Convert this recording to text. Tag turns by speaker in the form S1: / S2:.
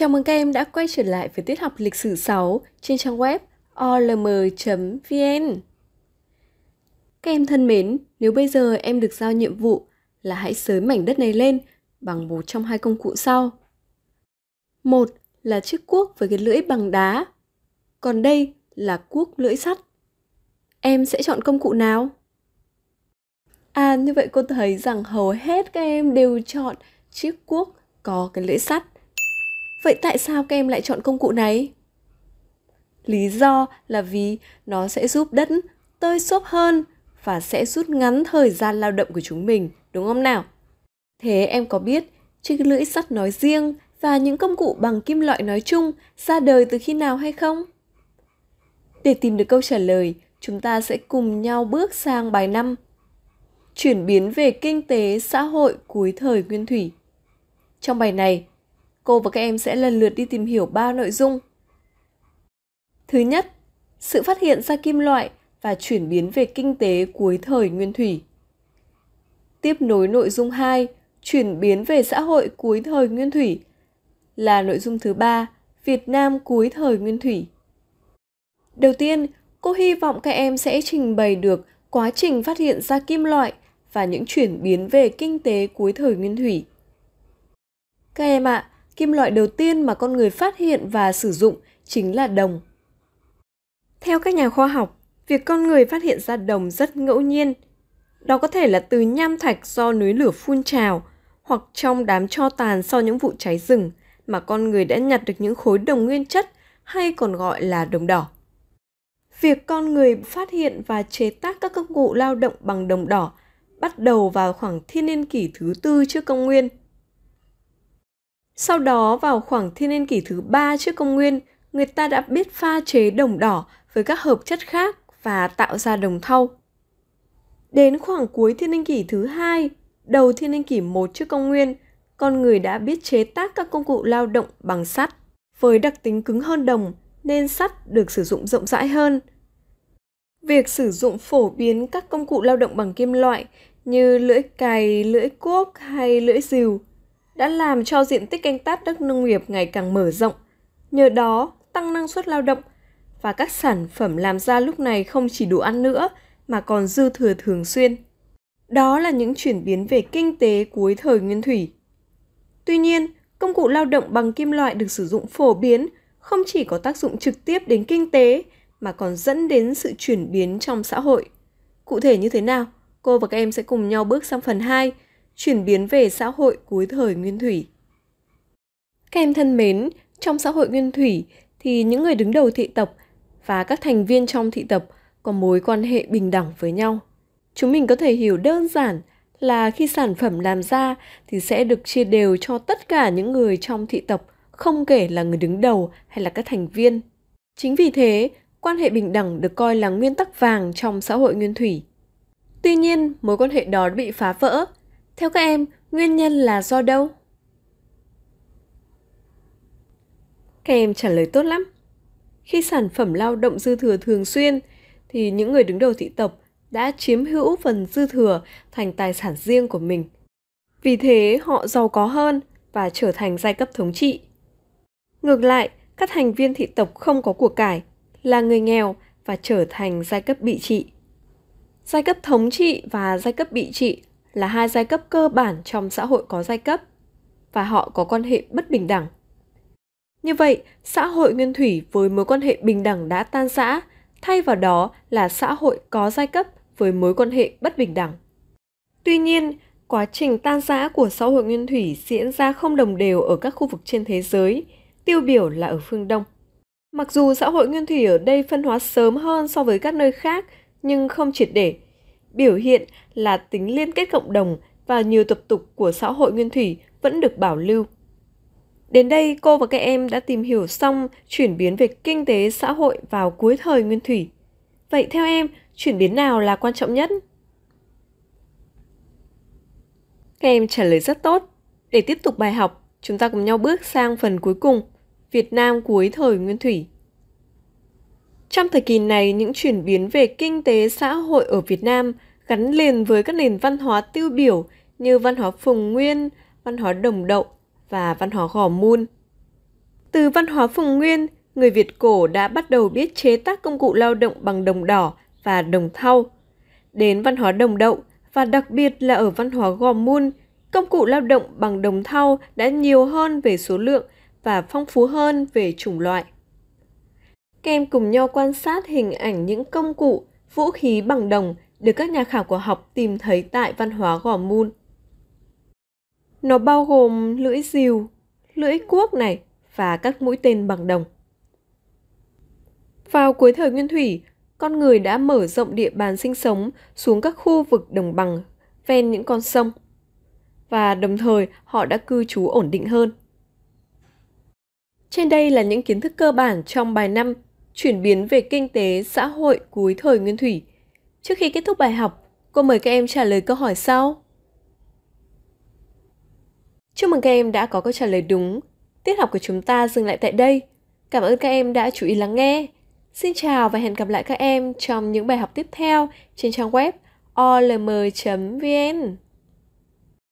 S1: Chào mừng các em đã quay trở lại với tiết học lịch sử 6 trên trang web olm.vn. Các em thân mến, nếu bây giờ em được giao nhiệm vụ là hãy sới mảnh đất này lên bằng một trong hai công cụ sau. Một là chiếc cuốc với cái lưỡi bằng đá, còn đây là cuốc lưỡi sắt. Em sẽ chọn công cụ nào? À, như vậy cô thấy rằng hầu hết các em đều chọn chiếc cuốc có cái lưỡi sắt Vậy tại sao các em lại chọn công cụ này? Lý do là vì nó sẽ giúp đất tơi xốp hơn và sẽ rút ngắn thời gian lao động của chúng mình, đúng không nào? Thế em có biết chiếc lưỡi sắt nói riêng và những công cụ bằng kim loại nói chung ra đời từ khi nào hay không? Để tìm được câu trả lời, chúng ta sẽ cùng nhau bước sang bài 5. Chuyển biến về kinh tế xã hội cuối thời Nguyên thủy. Trong bài này, cô và các em sẽ lần lượt đi tìm hiểu ba nội dung. Thứ nhất, sự phát hiện ra kim loại và chuyển biến về kinh tế cuối thời nguyên thủy. Tiếp nối nội dung 2, chuyển biến về xã hội cuối thời nguyên thủy là nội dung thứ ba, Việt Nam cuối thời nguyên thủy. Đầu tiên, cô hy vọng các em sẽ trình bày được quá trình phát hiện ra kim loại và những chuyển biến về kinh tế cuối thời nguyên thủy. Các em ạ, à, kim loại đầu tiên mà con người phát hiện và sử dụng chính là đồng. Theo các nhà khoa học, việc con người phát hiện ra đồng rất ngẫu nhiên. Đó có thể là từ nham thạch do núi lửa phun trào hoặc trong đám tro tàn sau những vụ cháy rừng mà con người đã nhặt được những khối đồng nguyên chất hay còn gọi là đồng đỏ. Việc con người phát hiện và chế tác các công cụ lao động bằng đồng đỏ bắt đầu vào khoảng thiên niên kỷ thứ tư trước công nguyên – sau đó vào khoảng thiên niên kỷ thứ 3 trước công nguyên, người ta đã biết pha chế đồng đỏ với các hợp chất khác và tạo ra đồng thau. Đến khoảng cuối thiên niên kỷ thứ 2, đầu thiên niên kỷ 1 trước công nguyên, con người đã biết chế tác các công cụ lao động bằng sắt. Với đặc tính cứng hơn đồng, nên sắt được sử dụng rộng rãi hơn. Việc sử dụng phổ biến các công cụ lao động bằng kim loại như lưỡi cày, lưỡi cuốc hay lưỡi rìu đã làm cho diện tích canh tác đất nông nghiệp ngày càng mở rộng, nhờ đó tăng năng suất lao động và các sản phẩm làm ra lúc này không chỉ đủ ăn nữa mà còn dư thừa thường xuyên. Đó là những chuyển biến về kinh tế cuối thời Nguyên Thủy. Tuy nhiên, công cụ lao động bằng kim loại được sử dụng phổ biến không chỉ có tác dụng trực tiếp đến kinh tế mà còn dẫn đến sự chuyển biến trong xã hội. Cụ thể như thế nào? Cô và các em sẽ cùng nhau bước sang phần 2 chuyển biến về xã hội cuối thời Nguyên Thủy. Các em thân mến, trong xã hội Nguyên Thủy thì những người đứng đầu thị tộc và các thành viên trong thị tộc có mối quan hệ bình đẳng với nhau. Chúng mình có thể hiểu đơn giản là khi sản phẩm làm ra thì sẽ được chia đều cho tất cả những người trong thị tộc, không kể là người đứng đầu hay là các thành viên. Chính vì thế, quan hệ bình đẳng được coi là nguyên tắc vàng trong xã hội nguyên thủy. Tuy nhiên, mối quan hệ đó bị phá vỡ theo các em, nguyên nhân là do đâu? Các em trả lời tốt lắm. Khi sản phẩm lao động dư thừa thường xuyên, thì những người đứng đầu thị tộc đã chiếm hữu phần dư thừa thành tài sản riêng của mình. Vì thế, họ giàu có hơn và trở thành giai cấp thống trị. Ngược lại, các thành viên thị tộc không có của cải, là người nghèo và trở thành giai cấp bị trị. Giai cấp thống trị và giai cấp bị trị là hai giai cấp cơ bản trong xã hội có giai cấp và họ có quan hệ bất bình đẳng. Như vậy, xã hội nguyên thủy với mối quan hệ bình đẳng đã tan rã, thay vào đó là xã hội có giai cấp với mối quan hệ bất bình đẳng. Tuy nhiên, quá trình tan rã của xã hội nguyên thủy diễn ra không đồng đều ở các khu vực trên thế giới, tiêu biểu là ở phương Đông. Mặc dù xã hội nguyên thủy ở đây phân hóa sớm hơn so với các nơi khác, nhưng không triệt để, biểu hiện là tính liên kết cộng đồng và nhiều tập tục của xã hội nguyên thủy vẫn được bảo lưu. Đến đây, cô và các em đã tìm hiểu xong chuyển biến về kinh tế xã hội vào cuối thời nguyên thủy. Vậy theo em, chuyển biến nào là quan trọng nhất? Các em trả lời rất tốt. Để tiếp tục bài học, chúng ta cùng nhau bước sang phần cuối cùng, Việt Nam cuối thời nguyên thủy. Trong thời kỳ này, những chuyển biến về kinh tế xã hội ở Việt Nam – gắn liền với các nền văn hóa tiêu biểu như văn hóa Phùng Nguyên, văn hóa Đồng Đậu và văn hóa Gò Môn. Từ văn hóa Phùng Nguyên, người Việt cổ đã bắt đầu biết chế tác công cụ lao động bằng đồng đỏ và đồng thau. Đến văn hóa Đồng Đậu và đặc biệt là ở văn hóa Gò Môn, công cụ lao động bằng đồng thau đã nhiều hơn về số lượng và phong phú hơn về chủng loại. Các em cùng nhau quan sát hình ảnh những công cụ, vũ khí bằng đồng được các nhà khảo cổ học tìm thấy tại văn hóa Gò Mun. Nó bao gồm lưỡi rìu, lưỡi cuốc này và các mũi tên bằng đồng. Vào cuối thời Nguyên Thủy, con người đã mở rộng địa bàn sinh sống xuống các khu vực đồng bằng, ven những con sông. Và đồng thời họ đã cư trú ổn định hơn. Trên đây là những kiến thức cơ bản trong bài 5 Chuyển biến về kinh tế xã hội cuối thời Nguyên Thủy – Trước khi kết thúc bài học, cô mời các em trả lời câu hỏi sau. Chúc mừng các em đã có câu trả lời đúng. Tiết học của chúng ta dừng lại tại đây. Cảm ơn các em đã chú ý lắng nghe. Xin chào và hẹn gặp lại các em trong những bài học tiếp theo trên trang web olm.vn.